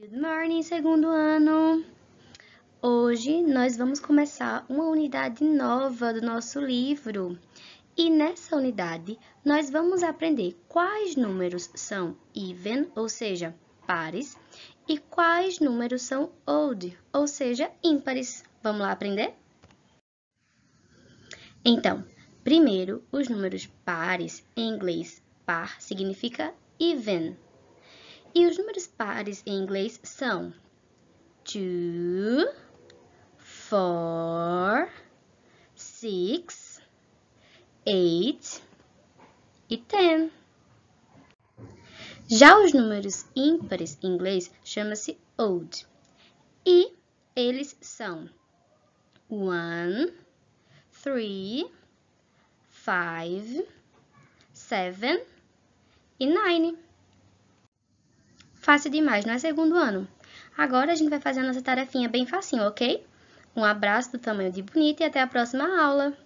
Good morning, segundo ano! Hoje nós vamos começar uma unidade nova do nosso livro. E nessa unidade nós vamos aprender quais números são even, ou seja, pares, e quais números são odd, ou seja, ímpares. Vamos lá aprender? Então, primeiro, os números pares, em inglês par significa even, e os números pares em inglês são two, four, six, eight e ten. Já os números ímpares em inglês chama-se odd e eles são one, three, five, seven e nine fácil demais, não é segundo ano. Agora a gente vai fazer a nossa tarefinha bem facinho, ok? Um abraço do tamanho de bonito e até a próxima aula!